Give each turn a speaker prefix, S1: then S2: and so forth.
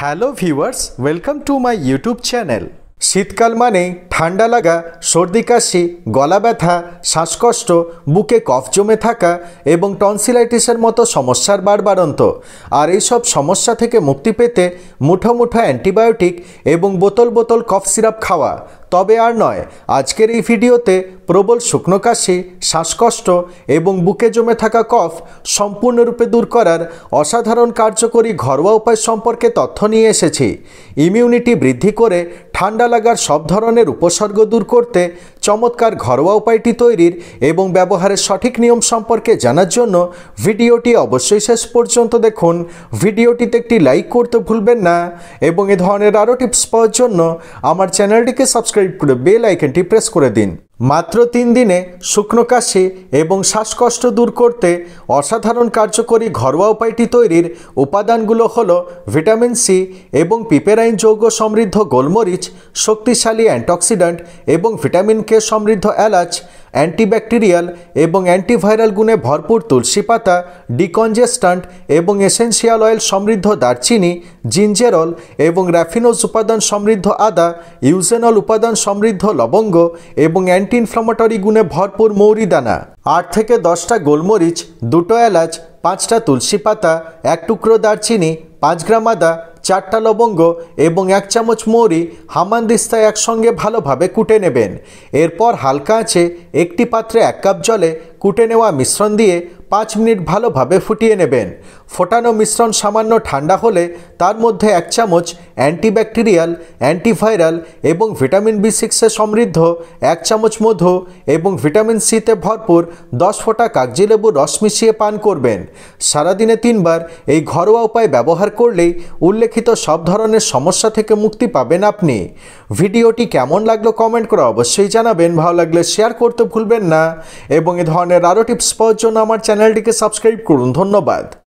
S1: hello viewers welcome to my YouTube channel শীতকাল মানে ঠান্ডা লাগা সর্দি কাশি গলা ব্যথা শ্বাসকষ্ট বুকে কফ জমে থাকা এবং টনসিলাইটিসের মতো সমস্যার বাড়বাড়ন্ত আর এইসব সমস্যা থেকে মুক্তি পেতে মুঠো মুঠো অ্যান্টিবায়োটিক এবং বোতল বোতল কফ সিরাপ খাওয়া তবে আর নয় আজকের এই ভিডিওতে প্রবল শুকনো কাশি শ্বাসকষ্ট এবং বুকে জমে থাকা কফ সম্পূর্ণরূপে দূর করার অসাধারণ কার্যকরী ঘরোয়া উপায় সম্পর্কে তথ্য নিয়ে এসেছি ইমিউনিটি বৃদ্ধি করে ঠান্ডা লাগার সব ধরনের উপসর্গ দূর করতে চমৎকার ঘরোয়া উপায়টি তৈরির এবং ব্যবহারের সঠিক নিয়ম সম্পর্কে জানার জন্য ভিডিওটি অবশ্যই শেষ পর্যন্ত দেখুন ভিডিওটিতে একটি লাইক করতে ভুলবেন না এবং এ ধরনের আরও টিপস পাওয়ার জন্য আমার চ্যানেলটিকে সাবস্ক্রাইব করে বেল আইকনটি প্রেস করে দিন মাত্র তিন দিনে শুকনো কাশি এবং শ্বাসকষ্ট দূর করতে অসাধারণ কার্যকরী ঘরোয়া উপায়টি তৈরির উপাদানগুলো হল ভিটামিন সি এবং পিপেরাইন যৌগ সমৃদ্ধ গোলমরিচ শক্তিশালী অ্যান্টঅক্সিডেন্ট এবং ভিটামিন কে সমৃদ্ধ এলাচ অ্যান্টিব্যাকটেরিয়াল এবং অ্যান্টিভাইরাল গুণে ভরপুর তুলসী পাতা ডিকনজেস্ট্যান্ট এবং এসেন্সিয়াল অয়েল সমৃদ্ধ দারচিনি জিঞ্জেরল এবং র্যাফিনোজ উপাদান সমৃদ্ধ আদা ইউজেনল উপাদান সমৃদ্ধ লবঙ্গ এবং অ্যান্টি ইনফ্লামেটরি গুণে ভরপুর মৌরি দানা আট থেকে দশটা গোলমরিচ দুটো এলাচ পাঁচটা তুলসী পাতা এক টুকরো দারচিনি পাঁচ গ্রাম আদা চারটা লবঙ্গ এবং এক চামচ মৌরি হামানদিস্তা একসঙ্গে ভালোভাবে কুটে নেবেন এরপর হালকা আছে একটি পাত্রে এক কাপ জলে কুটে নেওয়া মিশ্রণ দিয়ে পাঁচ মিনিট ভালোভাবে ফুটিয়ে নেবেন ফোটানো মিশ্রণ সামান্য ঠান্ডা হলে তার মধ্যে এক চামচ অ্যান্টিব্যাকটেরিয়াল অ্যান্টিভাইরাল এবং ভিটামিন বি সিক্সে সমৃদ্ধ এক চামচ মধু এবং ভিটামিন সিতে ভরপুর দশ ফোঁটা কাগজি লেবুর রস মিশিয়ে পান করবেন সারাদিনে তিনবার এই ঘরোয়া উপায় ব্যবহার করলেই উল্লেখিত সব ধরনের সমস্যা থেকে মুক্তি পাবেন আপনি ভিডিওটি কেমন লাগলো কমেন্ট করে অবশ্যই জানাবেন ভালো লাগলে শেয়ার করতে ভুলবেন না এবং এ ধরনের ধরনের আরও টিপস পাওয়ার জন্য আমার চ্যানেলটিকে সাবস্ক্রাইব করুন ধন্যবাদ